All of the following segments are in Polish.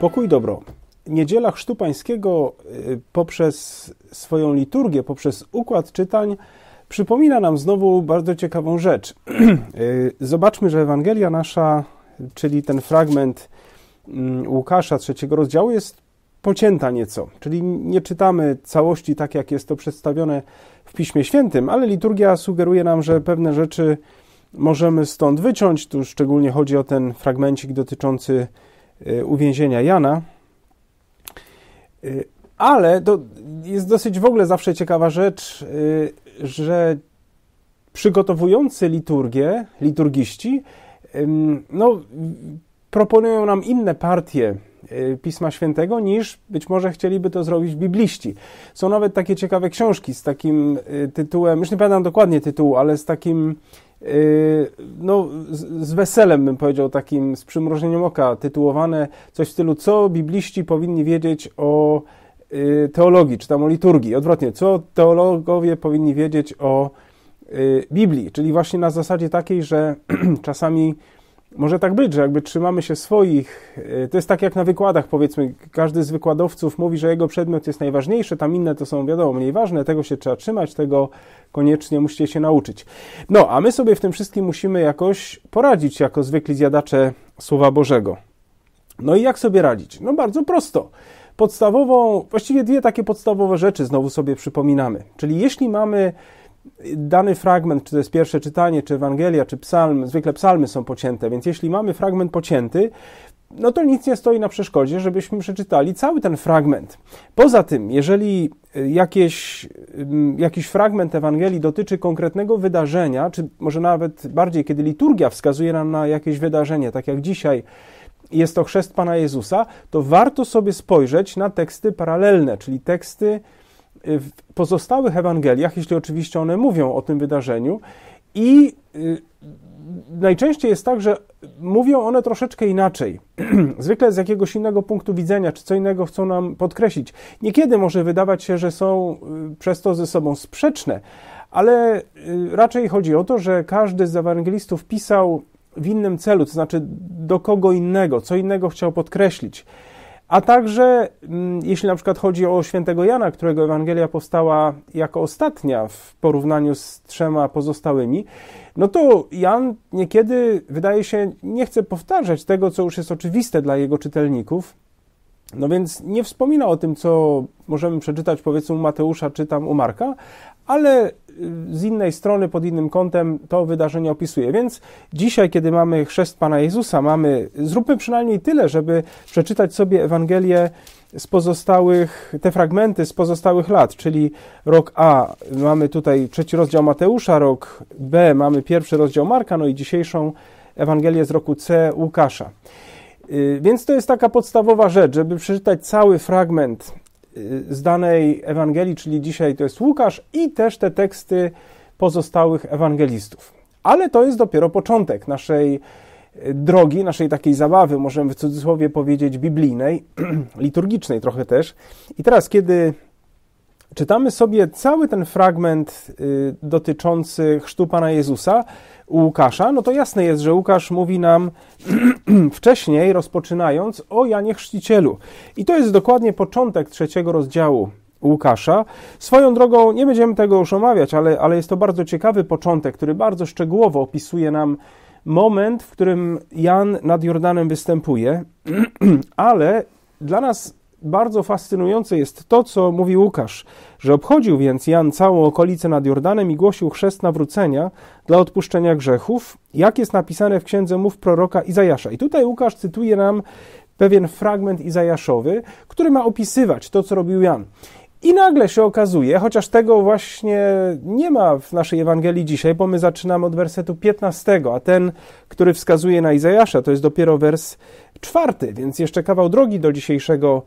Pokój dobro. Niedziela Chrztu Pańskiego y, poprzez swoją liturgię, poprzez układ czytań przypomina nam znowu bardzo ciekawą rzecz. Y, zobaczmy, że Ewangelia nasza, czyli ten fragment Mm, Łukasza trzeciego rozdziału jest pocięta nieco, czyli nie czytamy całości tak, jak jest to przedstawione w Piśmie Świętym, ale liturgia sugeruje nam, że pewne rzeczy możemy stąd wyciąć. Tu szczególnie chodzi o ten fragmencik dotyczący y, uwięzienia Jana. Y, ale to jest dosyć w ogóle zawsze ciekawa rzecz, y, że przygotowujący liturgię, liturgiści, no, proponują nam inne partie e, Pisma Świętego niż być może chcieliby to zrobić bibliści. Są nawet takie ciekawe książki z takim e, tytułem, już nie pamiętam dokładnie tytułu, ale z takim e, no, z weselem bym powiedział, takim z przymrożeniem oka, tytułowane coś w stylu, co bibliści powinni wiedzieć o teologii, czy tam o liturgii. Odwrotnie, co teologowie powinni wiedzieć o Biblii, czyli właśnie na zasadzie takiej, że czasami może tak być, że jakby trzymamy się swoich. Y, to jest tak jak na wykładach, powiedzmy, każdy z wykładowców mówi, że jego przedmiot jest najważniejszy, tam inne to są, wiadomo, mniej ważne, tego się trzeba trzymać, tego koniecznie musicie się nauczyć. No, a my sobie w tym wszystkim musimy jakoś poradzić, jako zwykli zjadacze Słowa Bożego. No i jak sobie radzić? No bardzo prosto. Podstawową, właściwie dwie takie podstawowe rzeczy znowu sobie przypominamy. Czyli jeśli mamy dany fragment, czy to jest pierwsze czytanie, czy Ewangelia, czy psalm, zwykle psalmy są pocięte, więc jeśli mamy fragment pocięty, no to nic nie stoi na przeszkodzie, żebyśmy przeczytali cały ten fragment. Poza tym, jeżeli y, jakieś, jakiś fragment Ewangelii dotyczy konkretnego wydarzenia, czy może nawet bardziej, kiedy liturgia wskazuje nam na jakieś wydarzenie, tak jak dzisiaj jest to chrzest Pana Jezusa, to warto sobie spojrzeć na teksty paralelne, czyli teksty, Y, w pozostałych Ewangeliach, jeśli oczywiście one mówią o tym wydarzeniu, i y, najczęściej jest tak, że mówią one troszeczkę inaczej. Zwykle z jakiegoś innego punktu widzenia, czy co innego chcą nam podkreślić. Niekiedy może wydawać się, że są y, przez to ze sobą sprzeczne, ale raczej chodzi o to, że każdy z ewangelistów pisał w innym celu, to znaczy do kogo innego, co innego chciał podkreślić. A także, mm, jeśli na przykład chodzi o świętego Jana, którego Ewangelia powstała jako ostatnia w porównaniu z trzema pozostałymi, no to Jan niekiedy, wydaje się, nie chce powtarzać tego, co już jest oczywiste dla jego czytelników, no więc nie wspomina o tym, co możemy przeczytać powiedzmy u Mateusza czy tam u Marka, ale y, z innej strony, pod innym kątem to wydarzenie opisuje. Więc dzisiaj, kiedy mamy chrzest Pana Jezusa, mamy, zróbmy przynajmniej tyle, żeby przeczytać sobie Ewangelię z pozostałych, te fragmenty z pozostałych lat, czyli rok A mamy tutaj trzeci rozdział Mateusza, rok B mamy pierwszy rozdział Marka, no i dzisiejszą Ewangelię z roku C Łukasza. Y, więc to jest taka podstawowa rzecz, żeby przeczytać cały fragment y, z danej Ewangelii, czyli dzisiaj to jest Łukasz, i też te teksty pozostałych ewangelistów. Ale to jest dopiero początek naszej y, drogi, naszej takiej zabawy, możemy w cudzysłowie powiedzieć biblijnej, liturgicznej trochę też. I teraz, kiedy czytamy sobie cały ten fragment dotyczący chrztu Pana Jezusa, u Łukasza, no to jasne jest, że Łukasz mówi nam wcześniej, rozpoczynając o Janie Chrzcicielu. I to jest dokładnie początek trzeciego rozdziału Łukasza. Swoją drogą nie będziemy tego już omawiać, ale, ale jest to bardzo ciekawy początek, który bardzo szczegółowo opisuje nam moment, w którym Jan nad Jordanem występuje, ale dla nas bardzo fascynujące jest to, co mówi Łukasz, że obchodził więc Jan całą okolicę nad Jordanem i głosił chrzest nawrócenia dla odpuszczenia grzechów, jak jest napisane w księdze mów proroka Izajasza. I tutaj Łukasz cytuje nam pewien fragment Izajaszowy, który ma opisywać to, co robił Jan. I nagle się okazuje, chociaż tego właśnie nie ma w naszej Ewangelii dzisiaj, bo my zaczynamy od wersetu 15, a ten, który wskazuje na Izajasza, to jest dopiero wers czwarty, więc jeszcze kawał drogi do dzisiejszego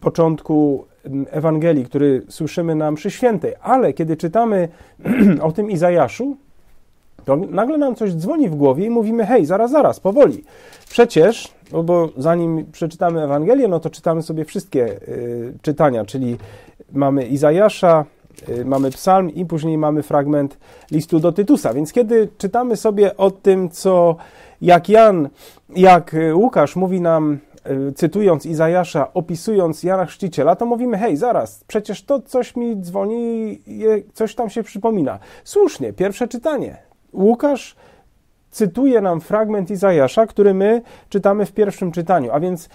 początku Ewangelii, który słyszymy na mszy świętej, ale kiedy czytamy o tym Izajaszu, to nagle nam coś dzwoni w głowie i mówimy, hej, zaraz, zaraz, powoli. Przecież, no bo zanim przeczytamy Ewangelię, no to czytamy sobie wszystkie y, czytania, czyli mamy Izajasza, y, mamy psalm i później mamy fragment listu do Tytusa. Więc kiedy czytamy sobie o tym, co jak Jan, jak y, Łukasz mówi nam Y, cytując Izajasza, opisując Jana Chrzciciela, to mówimy, hej, zaraz, przecież to coś mi dzwoni, coś tam się przypomina. Słusznie, pierwsze czytanie. Łukasz cytuje nam fragment Izajasza, który my czytamy w pierwszym czytaniu, a więc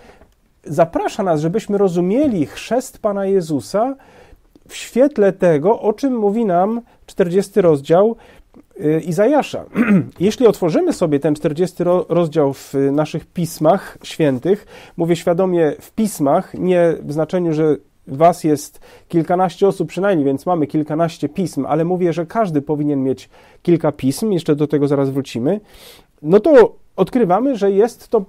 zaprasza nas, żebyśmy rozumieli chrzest Pana Jezusa w świetle tego, o czym mówi nam 40 rozdział Y, Izajasza. Jeśli otworzymy sobie ten 40 rozdział w y, naszych pismach świętych, mówię świadomie w pismach, nie w znaczeniu, że was jest kilkanaście osób przynajmniej, więc mamy kilkanaście pism, ale mówię, że każdy powinien mieć kilka pism, jeszcze do tego zaraz wrócimy, no to odkrywamy, że jest to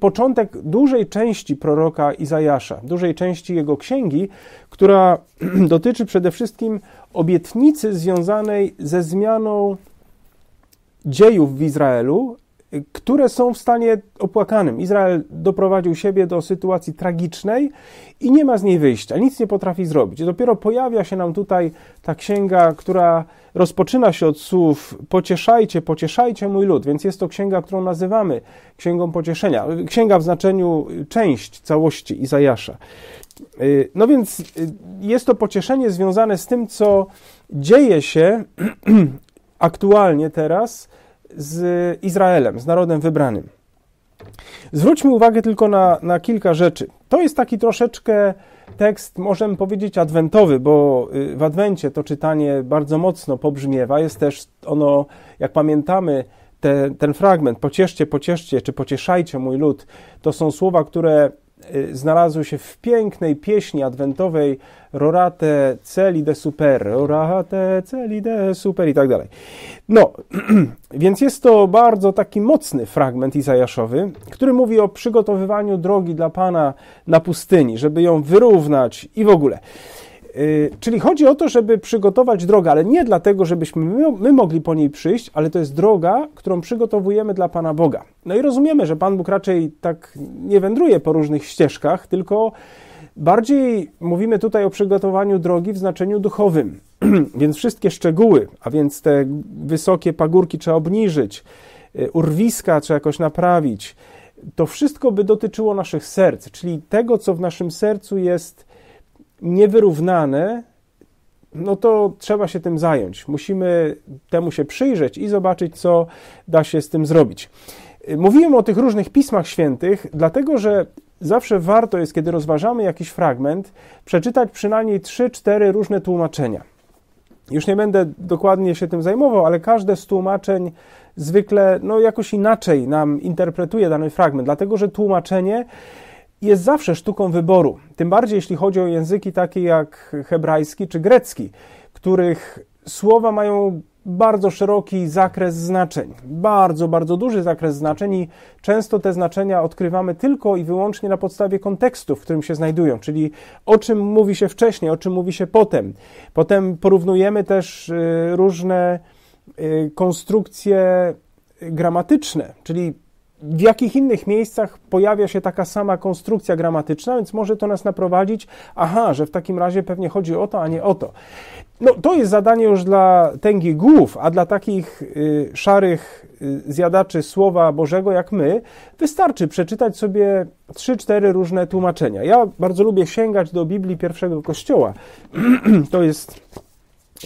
początek dużej części proroka Izajasza, dużej części jego księgi, która dotyczy przede wszystkim obietnicy związanej ze zmianą dziejów w Izraelu, które są w stanie opłakanym. Izrael doprowadził siebie do sytuacji tragicznej i nie ma z niej wyjścia, nic nie potrafi zrobić. Dopiero pojawia się nam tutaj ta księga, która rozpoczyna się od słów pocieszajcie, pocieszajcie mój lud, więc jest to księga, którą nazywamy księgą pocieszenia. Księga w znaczeniu y, część całości Izajasza. Y, no więc y, jest to pocieszenie związane z tym, co dzieje się aktualnie teraz – z Izraelem, z narodem wybranym. Zwróćmy uwagę tylko na, na kilka rzeczy. To jest taki troszeczkę tekst, możemy powiedzieć, adwentowy, bo y, w adwencie to czytanie bardzo mocno pobrzmiewa. Jest też ono, jak pamiętamy, te, ten fragment, pocieszcie, pocieszcie, czy pocieszajcie mój lud, to są słowa, które Y, znalazły się w pięknej pieśni adwentowej Rorate celi de super, Rorate celi de super i tak dalej. No, więc jest to bardzo taki mocny fragment Izajaszowy, który mówi o przygotowywaniu drogi dla Pana na pustyni, żeby ją wyrównać i w ogóle. Y, czyli chodzi o to, żeby przygotować drogę, ale nie dlatego, żebyśmy my, my, mogli po niej przyjść, ale to jest droga, którą przygotowujemy dla Pana Boga. No i rozumiemy, że Pan Bóg raczej tak nie wędruje po różnych ścieżkach, tylko bardziej mówimy tutaj o przygotowaniu drogi w znaczeniu duchowym. więc wszystkie szczegóły, a więc te wysokie pagórki trzeba obniżyć, y, urwiska trzeba jakoś naprawić. To wszystko by dotyczyło naszych serc, czyli tego, co w naszym sercu jest niewyrównane, no to trzeba się tym zająć. Musimy temu się przyjrzeć i zobaczyć, co da się z tym zrobić. Mówiłem o tych różnych pismach świętych, dlatego że zawsze warto jest, kiedy rozważamy jakiś fragment, przeczytać przynajmniej 3-4 różne tłumaczenia. Już nie będę dokładnie się tym zajmował, ale każde z tłumaczeń zwykle no, jakoś inaczej nam interpretuje dany fragment, dlatego że tłumaczenie jest zawsze sztuką wyboru. Tym bardziej jeśli chodzi o języki takie jak hebrajski czy grecki, których słowa mają bardzo szeroki zakres znaczeń, bardzo, bardzo duży zakres znaczeń i często te znaczenia odkrywamy tylko i wyłącznie na podstawie kontekstu, w którym się znajdują, czyli o czym mówi się wcześniej, o czym mówi się potem. Potem porównujemy też y, różne y, konstrukcje gramatyczne, czyli w jakich innych miejscach pojawia się taka sama konstrukcja gramatyczna, więc może to nas naprowadzić, aha, że w takim razie pewnie chodzi o to, a nie o to. No, to jest zadanie już dla tęgich głów, a dla takich y, szarych y, zjadaczy Słowa Bożego jak my, wystarczy przeczytać sobie 3-4 różne tłumaczenia. Ja bardzo lubię sięgać do Biblii pierwszego kościoła. to jest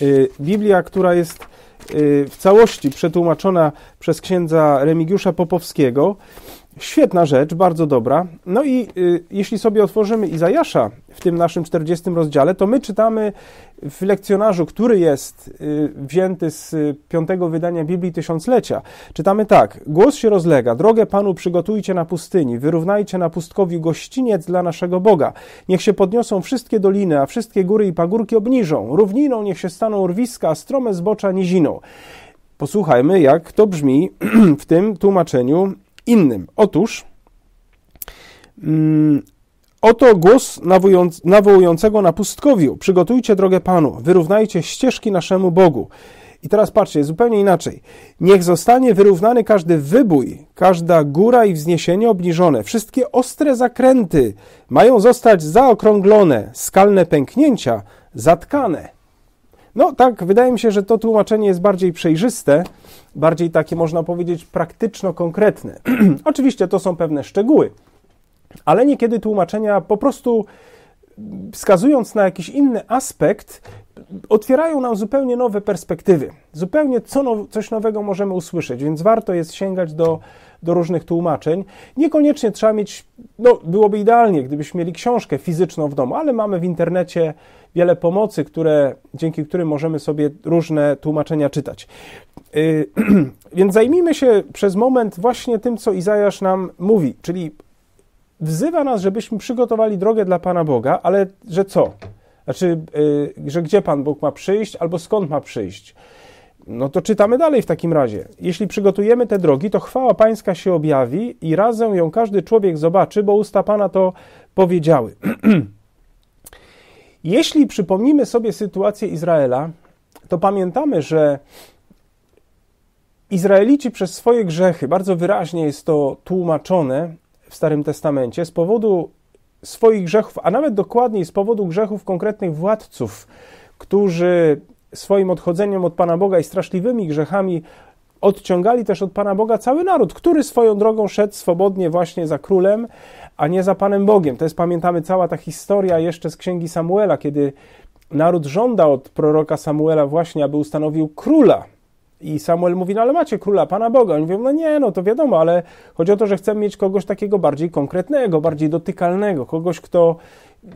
y, Biblia, która jest Y, w całości przetłumaczona przez księdza Remigiusza Popowskiego, Świetna rzecz, bardzo dobra. No i y, jeśli sobie otworzymy Izajasza w tym naszym 40 rozdziale, to my czytamy w lekcjonarzu, który jest y, wzięty z y, piątego wydania Biblii Tysiąclecia. Czytamy tak. Głos się rozlega. Drogę Panu przygotujcie na pustyni. Wyrównajcie na pustkowiu gościniec dla naszego Boga. Niech się podniosą wszystkie doliny, a wszystkie góry i pagórki obniżą. Równiną niech się staną rwiska, a strome zbocza niziną. Posłuchajmy, jak to brzmi w tym tłumaczeniu innym. Otóż mm, oto głos nawołując, nawołującego na pustkowiu. Przygotujcie drogę Panu, wyrównajcie ścieżki naszemu Bogu. I teraz patrzcie, zupełnie inaczej. Niech zostanie wyrównany każdy wybój, każda góra i wzniesienie obniżone. Wszystkie ostre zakręty mają zostać zaokrąglone, skalne pęknięcia zatkane. No tak, wydaje mi się, że to tłumaczenie jest bardziej przejrzyste, bardziej takie można powiedzieć praktyczno-konkretne. Oczywiście to są pewne szczegóły, ale niekiedy tłumaczenia po prostu wskazując na jakiś inny aspekt, otwierają nam zupełnie nowe perspektywy. Zupełnie co now, coś nowego możemy usłyszeć, więc warto jest sięgać do, do różnych tłumaczeń. Niekoniecznie trzeba mieć, no byłoby idealnie, gdybyśmy mieli książkę fizyczną w domu, ale mamy w internecie wiele pomocy, które, dzięki którym możemy sobie różne tłumaczenia czytać. Y, więc zajmijmy się przez moment właśnie tym, co Izajasz nam mówi, czyli wzywa nas, żebyśmy przygotowali drogę dla Pana Boga, ale że co? Znaczy, y, że gdzie Pan Bóg ma przyjść albo skąd ma przyjść? No to czytamy dalej w takim razie. Jeśli przygotujemy te drogi, to chwała Pańska się objawi i razem ją każdy człowiek zobaczy, bo usta Pana to powiedziały. Jeśli przypomnimy sobie sytuację Izraela, to pamiętamy, że Izraelici przez swoje grzechy, bardzo wyraźnie jest to tłumaczone w Starym Testamencie, z powodu swoich grzechów, a nawet dokładniej z powodu grzechów konkretnych władców, którzy swoim odchodzeniem od Pana Boga i straszliwymi grzechami odciągali też od Pana Boga cały naród, który swoją drogą szedł swobodnie właśnie za królem, a nie za Panem Bogiem. To jest, pamiętamy, cała ta historia jeszcze z Księgi Samuela, kiedy naród żąda od proroka Samuela właśnie, aby ustanowił króla i Samuel mówi, no ale macie króla, Pana Boga. Oni mówią, no nie, no to wiadomo, ale chodzi o to, że chcemy mieć kogoś takiego bardziej konkretnego, bardziej dotykalnego, kogoś, kto,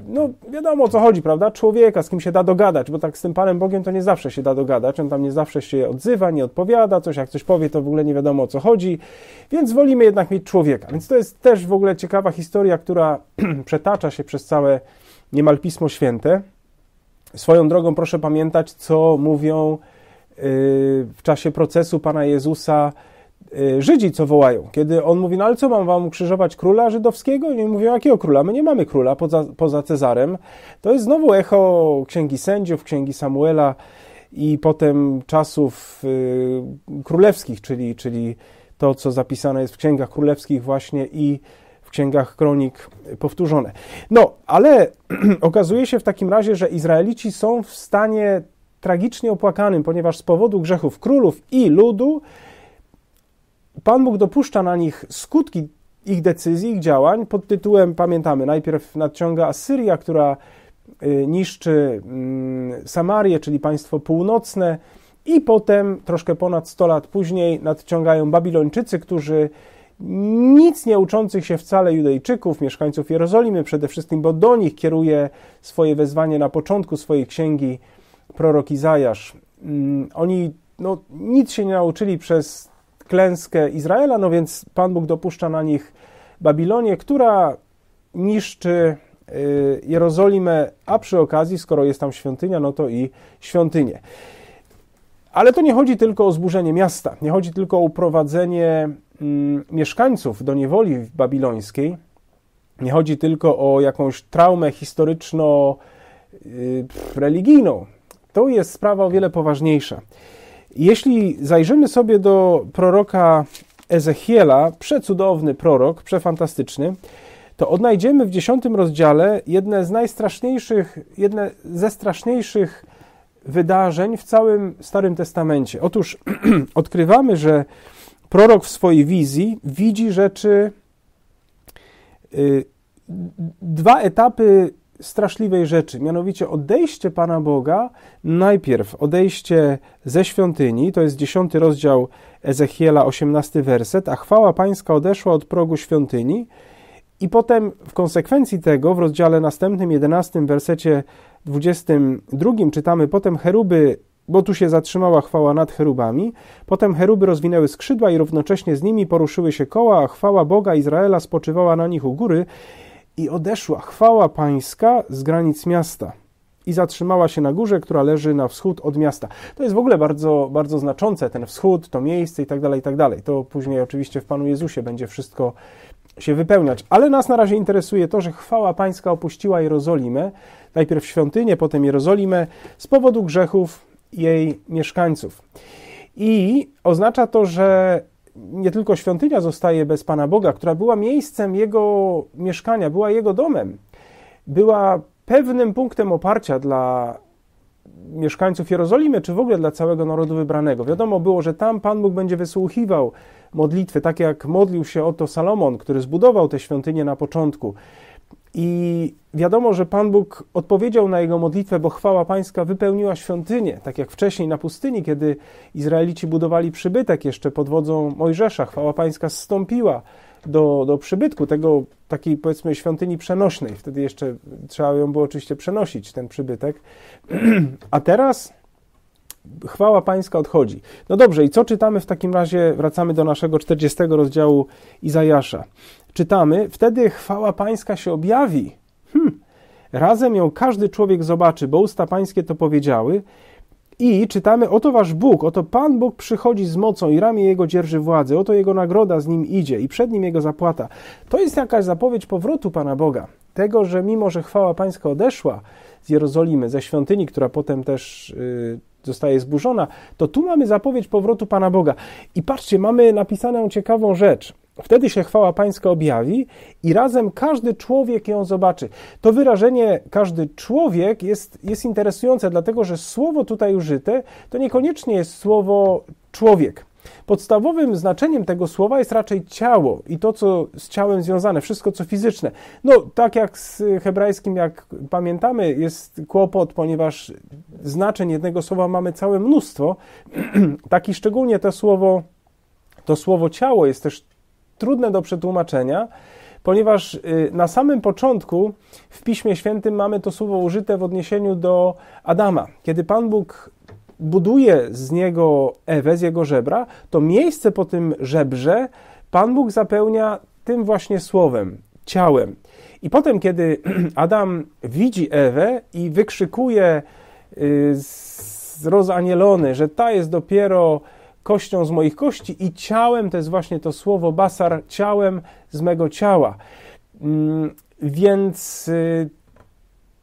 no wiadomo o co chodzi, prawda? Człowieka, z kim się da dogadać, bo tak z tym Panem Bogiem to nie zawsze się da dogadać. On tam nie zawsze się odzywa, nie odpowiada, coś jak coś powie, to w ogóle nie wiadomo o co chodzi. Więc wolimy jednak mieć człowieka. Więc to jest też w ogóle ciekawa historia, która przetacza się przez całe niemal Pismo Święte. Swoją drogą proszę pamiętać, co mówią Y, w czasie procesu Pana Jezusa y, Żydzi, co wołają. Kiedy on mówi, no ale co mam wam ukrzyżować króla żydowskiego? I mówią, jakiego króla? My nie mamy króla poza, poza Cezarem. To jest znowu echo Księgi Sędziów, Księgi Samuela i potem czasów y, królewskich, czyli, czyli to, co zapisane jest w Księgach Królewskich właśnie i w Księgach Kronik powtórzone. No, ale okazuje się w takim razie, że Izraelici są w stanie tragicznie opłakanym, ponieważ z powodu grzechów królów i ludu Pan Bóg dopuszcza na nich skutki ich decyzji, ich działań pod tytułem, pamiętamy, najpierw nadciąga Asyria, która y, niszczy mm, Samarię, czyli państwo północne, i potem, troszkę ponad 100 lat później, nadciągają Babilończycy, którzy nic nie uczących się wcale Judejczyków, mieszkańców Jerozolimy, przede wszystkim, bo do nich kieruje swoje wezwanie na początku swojej księgi prorok Izajasz. Mm, oni no, nic się nie nauczyli przez klęskę Izraela, no więc Pan Bóg dopuszcza na nich Babilonię, która niszczy y, Jerozolimę, a przy okazji, skoro jest tam świątynia, no to i świątynię. Ale to nie chodzi tylko o zburzenie miasta, nie chodzi tylko o uprowadzenie mm, mieszkańców do niewoli babilońskiej, nie chodzi tylko o jakąś traumę historyczno-religijną. Y, to jest sprawa o wiele poważniejsza. Jeśli zajrzymy sobie do proroka Ezechiela, przecudowny prorok, przefantastyczny, to odnajdziemy w dziesiątym rozdziale jedne z najstraszniejszych, jedne ze straszniejszych wydarzeń w całym Starym Testamencie. Otóż odkrywamy, że prorok w swojej wizji widzi rzeczy, y, dwa etapy straszliwej rzeczy, mianowicie odejście Pana Boga, najpierw odejście ze świątyni, to jest dziesiąty rozdział Ezechiela, osiemnasty werset, a chwała Pańska odeszła od progu świątyni i potem w konsekwencji tego w rozdziale następnym, jedenastym wersecie dwudziestym drugim czytamy potem cheruby bo tu się zatrzymała chwała nad cherubami. Potem cheruby rozwinęły skrzydła i równocześnie z nimi poruszyły się koła, a chwała Boga Izraela spoczywała na nich u góry i odeszła chwała pańska z granic miasta i zatrzymała się na górze, która leży na wschód od miasta. To jest w ogóle bardzo, bardzo znaczące, ten wschód, to miejsce i tak dalej, i tak dalej. To później oczywiście w Panu Jezusie będzie wszystko się wypełniać. Ale nas na razie interesuje to, że chwała Pańska opuściła Jerozolimę, najpierw świątynię, potem Jerozolimę, z powodu grzechów jej mieszkańców. I oznacza to, że nie tylko świątynia zostaje bez Pana Boga, która była miejscem jego mieszkania, była jego domem, była pewnym punktem oparcia dla mieszkańców Jerozolimy, czy w ogóle dla całego narodu wybranego. Wiadomo było, że tam Pan Bóg będzie wysłuchiwał modlitwy, tak jak modlił się o to Salomon, który zbudował tę świątynię na początku. I wiadomo, że Pan Bóg odpowiedział na jego modlitwę, bo chwała Pańska wypełniła świątynię, tak jak wcześniej na pustyni, kiedy Izraelici budowali przybytek jeszcze pod wodzą Mojżesza. Chwała Pańska zstąpiła do, do przybytku, tego takiej powiedzmy świątyni przenośnej. Wtedy jeszcze trzeba ją było oczywiście przenosić, ten przybytek. A teraz chwała Pańska odchodzi. No dobrze, i co czytamy w takim razie? Wracamy do naszego 40 rozdziału Izajasza czytamy: Wtedy chwała Pańska się objawi. Hm. Razem ją każdy człowiek zobaczy, bo usta Pańskie to powiedziały. I czytamy: Oto wasz Bóg, oto Pan Bóg przychodzi z mocą i ramię jego dzierży władzy, oto jego nagroda z nim idzie i przed nim jego zapłata. To jest jakaś zapowiedź powrotu Pana Boga. Tego, że mimo, że chwała Pańska odeszła z Jerozolimy, ze świątyni, która potem też y, zostaje zburzona, to tu mamy zapowiedź powrotu Pana Boga. I patrzcie, mamy napisaną ciekawą rzecz. Wtedy się chwała Pańska objawi i razem każdy człowiek ją zobaczy. To wyrażenie każdy człowiek jest, jest interesujące, dlatego że słowo tutaj użyte to niekoniecznie jest słowo człowiek. Podstawowym znaczeniem tego słowa jest raczej ciało i to, co z ciałem związane, wszystko, co fizyczne. No, tak jak z hebrajskim, jak pamiętamy, jest kłopot, ponieważ znaczeń jednego słowa mamy całe mnóstwo. Taki szczególnie to słowo, to słowo ciało jest też trudne do przetłumaczenia, ponieważ y, na samym początku w Piśmie Świętym mamy to słowo użyte w odniesieniu do Adama. Kiedy Pan Bóg buduje z niego Ewę, z jego żebra, to miejsce po tym żebrze Pan Bóg zapełnia tym właśnie słowem, ciałem. I potem, kiedy Adam widzi Ewę i wykrzykuje y, rozanielony, że ta jest dopiero kością z moich kości i ciałem, to jest właśnie to słowo basar, ciałem z mego ciała. Mm, więc y,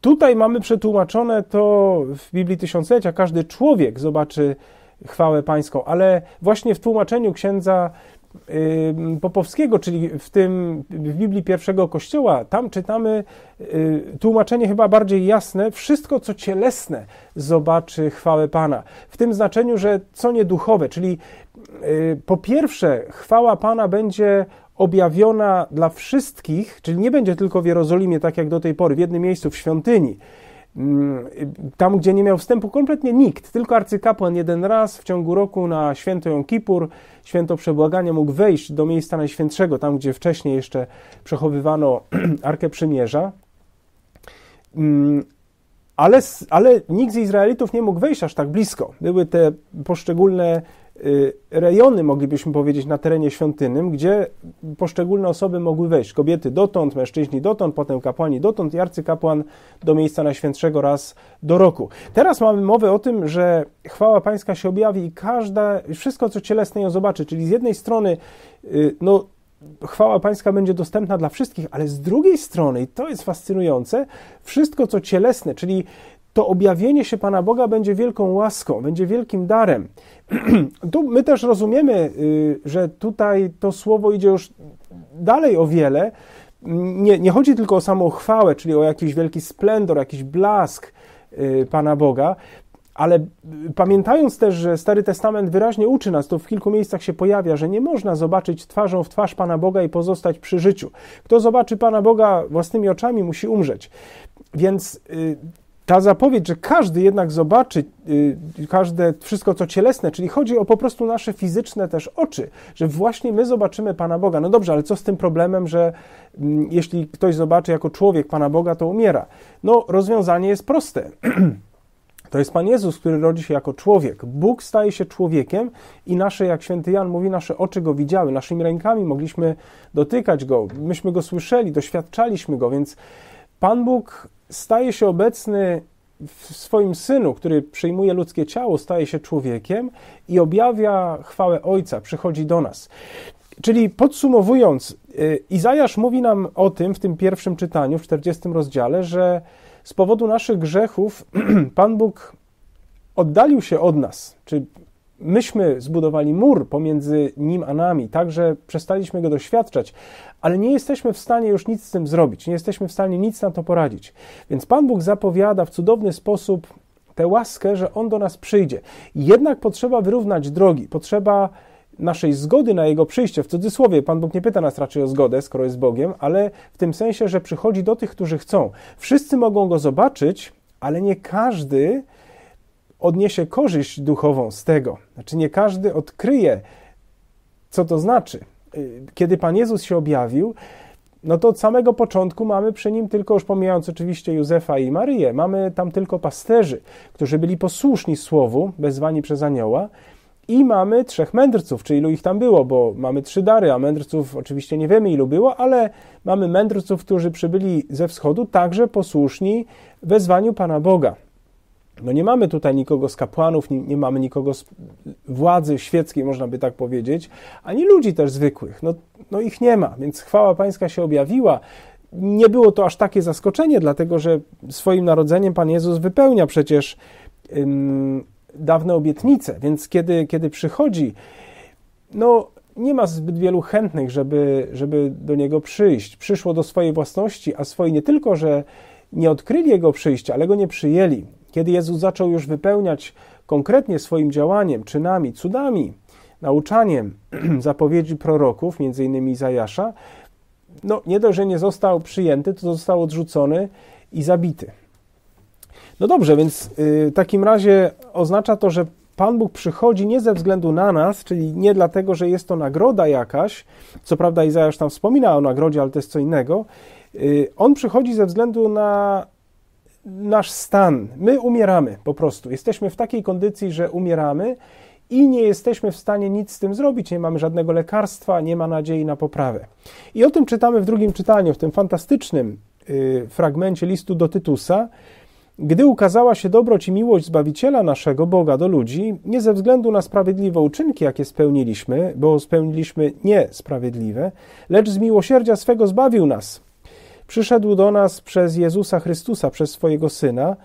tutaj mamy przetłumaczone to w Biblii Tysiąclecia, każdy człowiek zobaczy chwałę pańską, ale właśnie w tłumaczeniu księdza Popowskiego, czyli w tym w Biblii pierwszego Kościoła, tam czytamy y, tłumaczenie chyba bardziej jasne: wszystko co cielesne zobaczy chwałę Pana. W tym znaczeniu, że co nieduchowe, czyli y, po pierwsze, chwała Pana będzie objawiona dla wszystkich, czyli nie będzie tylko w Jerozolimie, tak jak do tej pory, w jednym miejscu, w świątyni Mm, tam, gdzie nie miał wstępu kompletnie nikt, tylko arcykapłan jeden raz w ciągu roku na święto Jom Kippur, święto przebłagania, mógł wejść do miejsca najświętszego, tam, gdzie wcześniej jeszcze przechowywano Arkę Przymierza. Mm, ale, ale nikt z Izraelitów nie mógł wejść aż tak blisko. Były te poszczególne Y, rejony, moglibyśmy powiedzieć, na terenie świątynnym, gdzie poszczególne osoby mogły wejść. Kobiety dotąd, mężczyźni dotąd, potem kapłani dotąd i arcykapłan do miejsca najświętszego raz do roku. Teraz mamy mowę o tym, że chwała pańska się objawi i każda, wszystko co cielesne ją zobaczy, czyli z jednej strony, y, no chwała Pańska będzie dostępna dla wszystkich, ale z drugiej strony, i to jest fascynujące, wszystko co cielesne, czyli to objawienie się Pana Boga będzie wielką łaską, będzie wielkim darem. tu my też rozumiemy, y, że tutaj to słowo idzie już dalej o wiele. Nie, nie chodzi tylko o samą chwałę, czyli o jakiś wielki splendor, jakiś blask y, Pana Boga, ale pamiętając też, że Stary Testament wyraźnie uczy nas, to w kilku miejscach się pojawia, że nie można zobaczyć twarzą w twarz Pana Boga i pozostać przy życiu. Kto zobaczy Pana Boga własnymi oczami, musi umrzeć. Więc y, ta zapowiedź, że każdy jednak zobaczy y, każde, wszystko co cielesne, czyli chodzi o po prostu nasze fizyczne też oczy, że właśnie my zobaczymy Pana Boga. No dobrze, ale co z tym problemem, że mm, jeśli ktoś zobaczy jako człowiek Pana Boga, to umiera? No, rozwiązanie jest proste. To jest Pan Jezus, który rodzi się jako człowiek. Bóg staje się człowiekiem i nasze, jak święty Jan mówi, nasze oczy go widziały, naszymi rękami mogliśmy dotykać go, myśmy go słyszeli, doświadczaliśmy go, więc Pan Bóg staje się obecny w swoim synu, który przyjmuje ludzkie ciało, staje się człowiekiem i objawia chwałę Ojca, przychodzi do nas. Czyli podsumowując, y, Izajasz mówi nam o tym w tym pierwszym czytaniu, w 40 rozdziale, że z powodu naszych grzechów Pan Bóg oddalił się od nas, czy myśmy zbudowali mur pomiędzy nim a nami, tak że przestaliśmy go doświadczać, ale nie jesteśmy w stanie już nic z tym zrobić, nie jesteśmy w stanie nic na to poradzić. Więc Pan Bóg zapowiada w cudowny sposób tę łaskę, że On do nas przyjdzie. Jednak potrzeba wyrównać drogi, potrzeba naszej zgody na Jego przyjście. W cudzysłowie, Pan Bóg nie pyta nas raczej o zgodę, skoro jest Bogiem, ale w tym sensie, że przychodzi do tych, którzy chcą. Wszyscy mogą Go zobaczyć, ale nie każdy odniesie korzyść duchową z tego. Znaczy, nie każdy odkryje, co to znaczy. Y, kiedy Pan Jezus się objawił, no to od samego początku mamy przy nim tylko, już pomijając oczywiście Józefa i Marię, mamy tam tylko pasterzy, którzy byli posłuszni słowu, wezwani przez anioła, i mamy trzech mędrców, czy ilu ich tam było, bo mamy trzy dary, a mędrców oczywiście nie wiemy ilu było, ale mamy mędrców, którzy przybyli ze wschodu, także posłuszni wezwaniu Pana Boga. No nie mamy tutaj nikogo z kapłanów, nie, nie, mamy nikogo z władzy świeckiej, można by tak powiedzieć, ani ludzi też zwykłych. No, no ich nie ma, więc chwała Pańska się objawiła. Nie było to aż takie zaskoczenie, dlatego że swoim narodzeniem Pan Jezus wypełnia przecież ym, dawne obietnice, więc kiedy, kiedy przychodzi, no nie ma zbyt wielu chętnych, żeby, żeby do Niego przyjść. Przyszło do swojej własności, a swoi nie tylko, że nie odkryli Jego przyjścia, ale Go nie przyjęli kiedy Jezus zaczął już wypełniać konkretnie swoim działaniem, czynami, cudami, nauczaniem zapowiedzi proroków, m.in. Izajasza, no nie dość, że nie został przyjęty, to został odrzucony i zabity. No dobrze, więc y, w takim razie oznacza to, że Pan Bóg przychodzi nie ze względu na nas, czyli nie dlatego, że jest to nagroda jakaś. Co prawda, Izajasz tam wspomina o nagrodzie, ale to jest co innego. Y, On przychodzi ze względu na nasz stan. My umieramy po prostu. Jesteśmy w takiej kondycji, że umieramy i nie jesteśmy w stanie nic z tym zrobić. Nie mamy żadnego lekarstwa, nie ma nadziei na poprawę. I o tym czytamy w drugim czytaniu, w tym fantastycznym y, fragmencie listu do Tytusa. Gdy ukazała się dobroć i miłość Zbawiciela naszego Boga do ludzi, nie ze względu na sprawiedliwe uczynki, jakie spełniliśmy, bo spełniliśmy niesprawiedliwe, lecz z miłosierdzia swego zbawił nas, przyszedł do nas przez Jezusa Chrystusa, przez swojego Syna,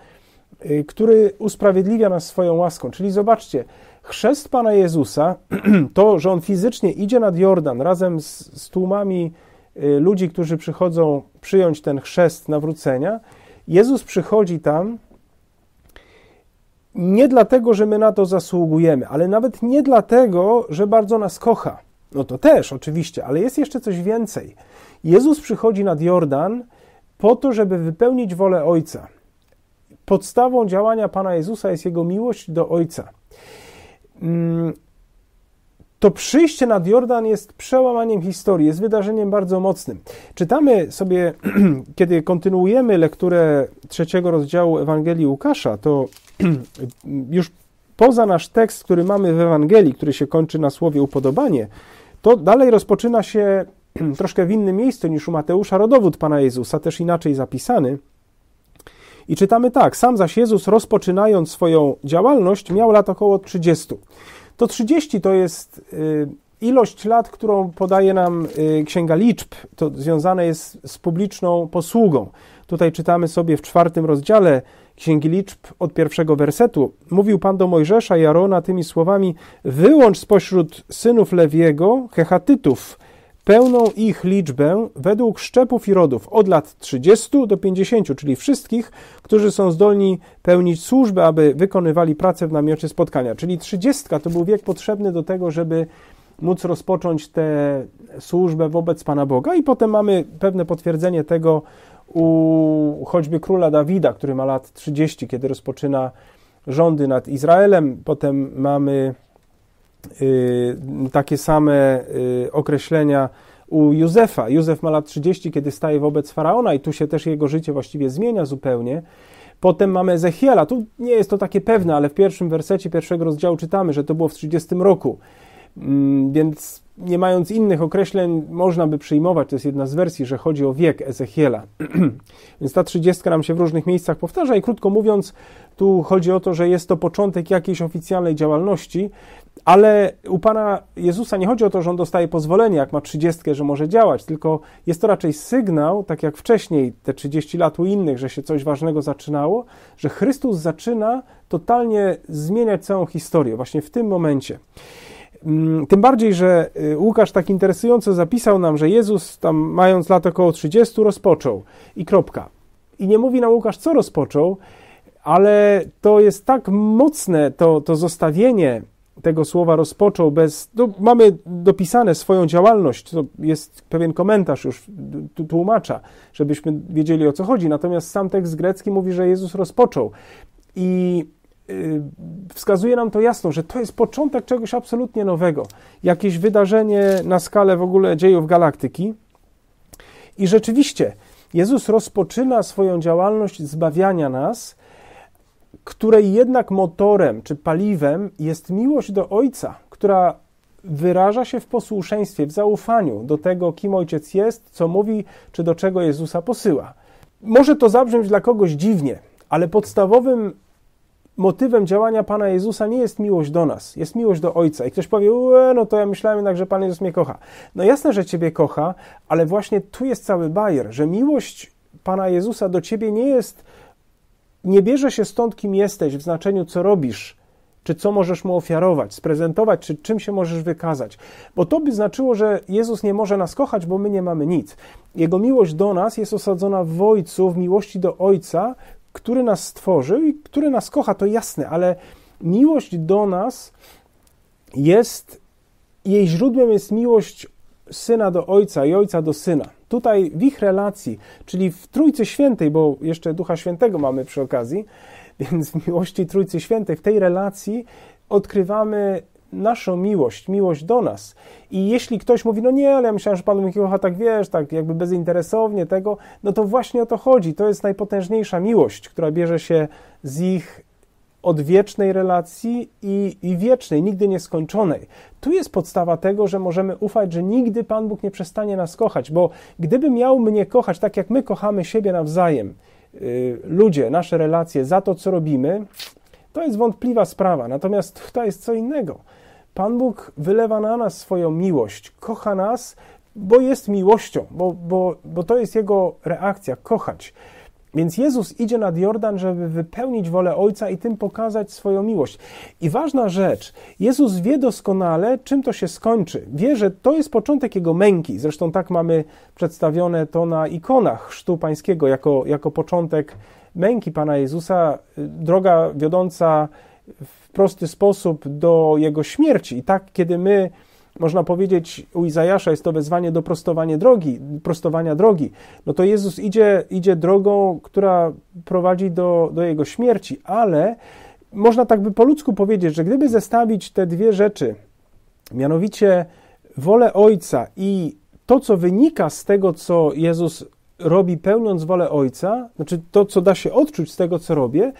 y, który usprawiedliwia nas swoją łaską. Czyli zobaczcie, chrzest Pana Jezusa, to, że On fizycznie idzie nad Jordan razem z, z tłumami y, ludzi, którzy przychodzą przyjąć ten chrzest nawrócenia, Jezus przychodzi tam nie dlatego, że my na to zasługujemy, ale nawet nie dlatego, że bardzo nas kocha. No to też oczywiście, ale jest jeszcze coś więcej – Jezus przychodzi nad Jordan po to, żeby wypełnić wolę Ojca. Podstawą działania Pana Jezusa jest Jego miłość do Ojca. Mm, to przyjście nad Jordan jest przełamaniem historii, jest wydarzeniem bardzo mocnym. Czytamy sobie, kiedy kontynuujemy lekturę trzeciego rozdziału Ewangelii Łukasza, to już poza nasz tekst, który mamy w Ewangelii, który się kończy na słowie upodobanie, to dalej rozpoczyna się troszkę w innym miejscu niż u Mateusza rodowód Pana Jezusa, też inaczej zapisany. I czytamy tak: Sam zaś Jezus, rozpoczynając swoją działalność, miał lat około 30. To 30 to jest y, ilość lat, którą podaje nam y, Księga Liczb. To związane jest z publiczną posługą. Tutaj czytamy sobie w czwartym rozdziale Księgi Liczb od pierwszego wersetu. Mówił Pan do Mojżesza i Arona tymi słowami: Wyłącz spośród synów Lewiego Hechatytów, pełną ich liczbę według szczepów i rodów od lat 30 do 50, czyli wszystkich, którzy są zdolni pełnić służbę, aby wykonywali pracę w namiocie spotkania. Czyli 30 to był wiek potrzebny do tego, żeby móc rozpocząć tę służbę wobec Pana Boga i potem mamy pewne potwierdzenie tego u choćby króla Dawida, który ma lat 30, kiedy rozpoczyna rządy nad Izraelem. Potem mamy Y, takie same y, określenia u Józefa. Józef ma lat 30, kiedy staje wobec faraona, i tu się też jego życie właściwie zmienia zupełnie. Potem mamy Ezechiela. Tu nie jest to takie pewne, ale w pierwszym wersecie pierwszego rozdziału czytamy, że to było w 30 roku. Mm, więc nie mając innych określeń, można by przyjmować, to jest jedna z wersji, że chodzi o wiek Ezechiela. Więc ta trzydziestka nam się w różnych miejscach powtarza i krótko mówiąc, tu chodzi o to, że jest to początek jakiejś oficjalnej działalności, ale u Pana Jezusa nie chodzi o to, że On dostaje pozwolenie, jak ma trzydziestkę, że może działać, tylko jest to raczej sygnał, tak jak wcześniej, te 30 lat u innych, że się coś ważnego zaczynało, że Chrystus zaczyna totalnie zmieniać całą historię właśnie w tym momencie. Mm, tym bardziej, że y, Łukasz tak interesująco zapisał nam, że Jezus tam mając lat około 30 rozpoczął i kropka. I nie mówi nam Łukasz co rozpoczął, ale to jest tak mocne to, to zostawienie tego słowa rozpoczął bez. No, mamy dopisane swoją działalność, to jest pewien komentarz już tłumacza, żebyśmy wiedzieli o co chodzi. Natomiast sam tekst grecki mówi, że Jezus rozpoczął. I Y, wskazuje nam to jasno, że to jest początek czegoś absolutnie nowego, jakieś wydarzenie na skalę w ogóle dziejów galaktyki. I rzeczywiście Jezus rozpoczyna swoją działalność zbawiania nas, której jednak motorem czy paliwem jest miłość do Ojca, która wyraża się w posłuszeństwie, w zaufaniu do tego, kim Ojciec jest, co mówi, czy do czego Jezusa posyła. Może to zabrzmieć dla kogoś dziwnie, ale podstawowym motywem działania Pana Jezusa nie jest miłość do nas, jest miłość do Ojca. I ktoś powie, no to ja myślałem jednak, że Pan Jezus mnie kocha. No jasne, że Ciebie kocha, ale właśnie tu jest cały bajer, że miłość Pana Jezusa do Ciebie nie jest, nie bierze się stąd, kim jesteś, w znaczeniu co robisz, czy co możesz mu ofiarować, sprezentować, czy czym się możesz wykazać. Bo to by znaczyło, że Jezus nie może nas kochać, bo my nie mamy nic. Jego miłość do nas jest osadzona w Ojcu, w miłości do Ojca, który nas stworzył i który nas kocha, to jasne, ale miłość do nas jest, jej źródłem jest miłość syna do ojca i ojca do syna. Tutaj w ich relacji, czyli w Trójcy Świętej, bo jeszcze Ducha Świętego mamy przy okazji, więc w miłości Trójcy Świętej, w tej relacji odkrywamy naszą miłość, miłość do nas. I jeśli ktoś mówi, no nie, ale ja myślałem, że Pan mnie kocha tak, wiesz, tak jakby bezinteresownie tego, no to właśnie o to chodzi. To jest najpotężniejsza miłość, która bierze się z ich odwiecznej relacji i, i wiecznej, nigdy nieskończonej. Tu jest podstawa tego, że możemy ufać, że nigdy Pan Bóg nie przestanie nas kochać, bo gdyby miał mnie kochać tak, jak my kochamy siebie nawzajem, yy, ludzie, nasze relacje, za to, co robimy, to jest wątpliwa sprawa, natomiast to jest co innego. Pan Bóg wylewa na nas swoją miłość, kocha nas, bo jest miłością, bo, bo, bo to jest jego reakcja kochać. Więc Jezus idzie nad Jordan, żeby wypełnić wolę Ojca i tym pokazać swoją miłość. I ważna rzecz, Jezus wie doskonale, czym to się skończy. Wie, że to jest początek jego męki. Zresztą tak mamy przedstawione to na ikonach Chrztu Pańskiego jako, jako początek męki Pana Jezusa, y, droga wiodąca w prosty sposób do Jego śmierci. I tak, kiedy my, można powiedzieć, u Izajasza jest to wezwanie do prostowania drogi, prostowania drogi, no to Jezus idzie, idzie drogą, która prowadzi do, do Jego śmierci, ale można tak by po ludzku powiedzieć, że gdyby zestawić te dwie rzeczy, mianowicie wolę Ojca i to, co wynika z tego, co Jezus robi pełniąc wolę Ojca, znaczy to, co da się odczuć z tego, co robię,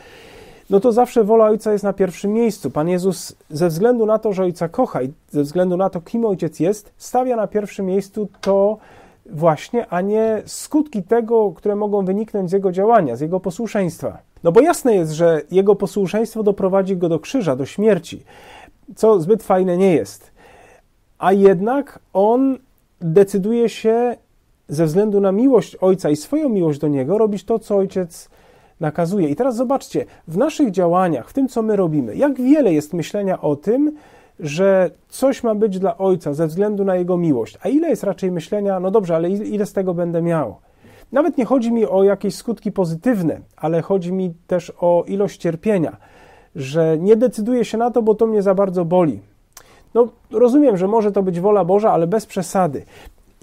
no to zawsze wola Ojca jest na pierwszym miejscu. Pan Jezus, ze względu na to, że Ojca kocha i ze względu na to, kim Ojciec jest, stawia na pierwszym miejscu to właśnie, a nie skutki tego, które mogą wyniknąć z Jego działania, z Jego posłuszeństwa. No bo jasne jest, że Jego posłuszeństwo doprowadzi Go do krzyża, do śmierci, co zbyt fajne nie jest. A jednak On decyduje się ze względu na miłość Ojca i swoją miłość do Niego robić to, co Ojciec nakazuje. I teraz zobaczcie, w naszych działaniach, w tym, co my robimy, jak wiele jest myślenia o tym, że coś ma być dla Ojca ze względu na Jego miłość, a ile jest raczej myślenia, no dobrze, ale ile z tego będę miał? Nawet nie chodzi mi o jakieś skutki pozytywne, ale chodzi mi też o ilość cierpienia, że nie decyduję się na to, bo to mnie za bardzo boli. No, rozumiem, że może to być wola Boża, ale bez przesady.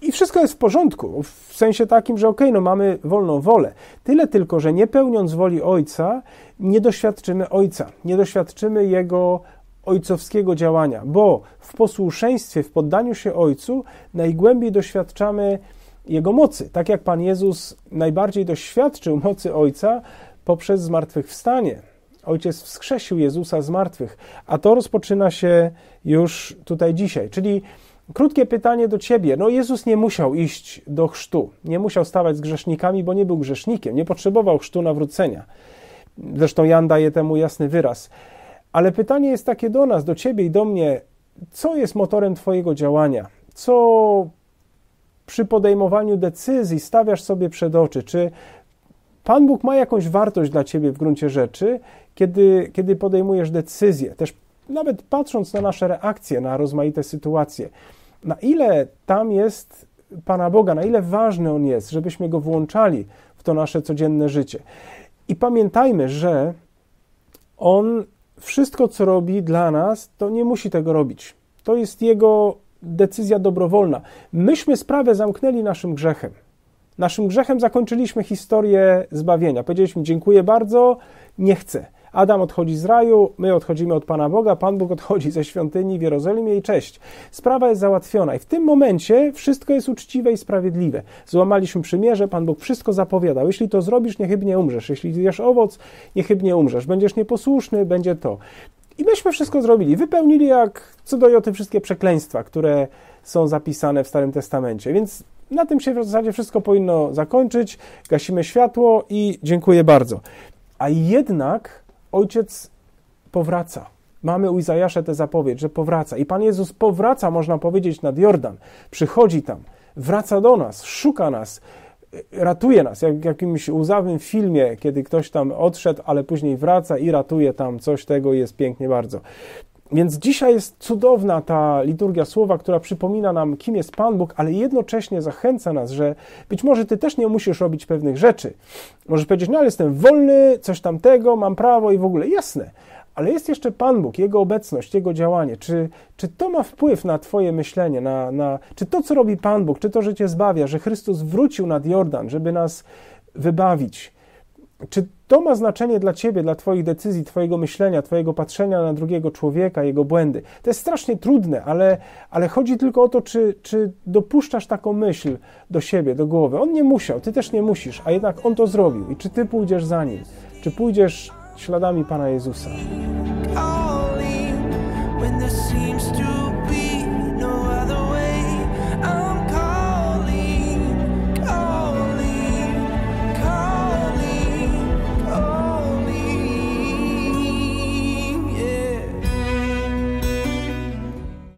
I wszystko jest w porządku, w sensie takim, że okej, okay, no mamy wolną wolę. Tyle tylko, że nie pełniąc woli Ojca, nie doświadczymy Ojca, nie doświadczymy Jego ojcowskiego działania, bo w posłuszeństwie, w poddaniu się Ojcu najgłębiej doświadczamy Jego mocy. Tak jak Pan Jezus najbardziej doświadczył mocy Ojca poprzez zmartwychwstanie. Ojciec wskrzesił Jezusa z martwych, a to rozpoczyna się już tutaj dzisiaj. Czyli Krótkie pytanie do ciebie. No, Jezus nie musiał iść do chrztu, nie musiał stawać z grzesznikami, bo nie był grzesznikiem, nie potrzebował chrztu nawrócenia. Zresztą Jan daje temu jasny wyraz. Ale pytanie jest takie do nas, do ciebie i do mnie: co jest motorem twojego działania? Co przy podejmowaniu decyzji stawiasz sobie przed oczy? Czy Pan Bóg ma jakąś wartość dla ciebie w gruncie rzeczy, kiedy, kiedy podejmujesz decyzję? Też nawet patrząc na nasze reakcje na rozmaite sytuacje na ile tam jest Pana Boga, na ile ważny On jest, żebyśmy Go włączali w to nasze codzienne życie. I pamiętajmy, że On wszystko, co robi dla nas, to nie musi tego robić. To jest Jego decyzja dobrowolna. Myśmy sprawę zamknęli naszym grzechem. Naszym grzechem zakończyliśmy historię zbawienia. Powiedzieliśmy: Dziękuję bardzo, nie chcę. Adam odchodzi z raju, my odchodzimy od Pana Boga, Pan Bóg odchodzi ze świątyni w Jerozolimie i cześć. Sprawa jest załatwiona i w tym momencie wszystko jest uczciwe i sprawiedliwe. Złamaliśmy przymierze, Pan Bóg wszystko zapowiadał. Jeśli to zrobisz, niechybnie umrzesz. Jeśli zjesz owoc, niechybnie umrzesz. Będziesz nieposłuszny, będzie to. I myśmy wszystko zrobili. Wypełnili jak co do joty wszystkie przekleństwa, które są zapisane w Starym Testamencie. Więc na tym się w zasadzie wszystko powinno zakończyć. Gasimy światło i dziękuję bardzo. A jednak ojciec powraca. Mamy u Izajasze tę zapowiedź, że powraca. I Pan Jezus powraca, można powiedzieć, nad Jordan. Przychodzi tam, wraca do nas, szuka nas, ratuje nas, jak w jakimś łzawym filmie, kiedy ktoś tam odszedł, ale później wraca i ratuje tam coś tego, jest pięknie bardzo. Więc dzisiaj jest cudowna ta liturgia słowa, która przypomina nam, kim jest Pan Bóg, ale jednocześnie zachęca nas, że być może Ty też nie musisz robić pewnych rzeczy. Możesz powiedzieć, no ale jestem wolny, coś tamtego, mam prawo i w ogóle. Jasne, ale jest jeszcze Pan Bóg, Jego obecność, Jego działanie. Czy, czy to ma wpływ na Twoje myślenie, na, na, czy to, co robi Pan Bóg, czy to, że Cię zbawia, że Chrystus wrócił nad Jordan, żeby nas wybawić, czy to ma znaczenie dla ciebie, dla twoich decyzji, twojego myślenia, twojego patrzenia na drugiego człowieka, jego błędy? To jest strasznie trudne, ale, ale chodzi tylko o to, czy, czy dopuszczasz taką myśl do siebie, do głowy. On nie musiał, ty też nie musisz, a jednak on to zrobił. I czy ty pójdziesz za nim? Czy pójdziesz śladami Pana Jezusa?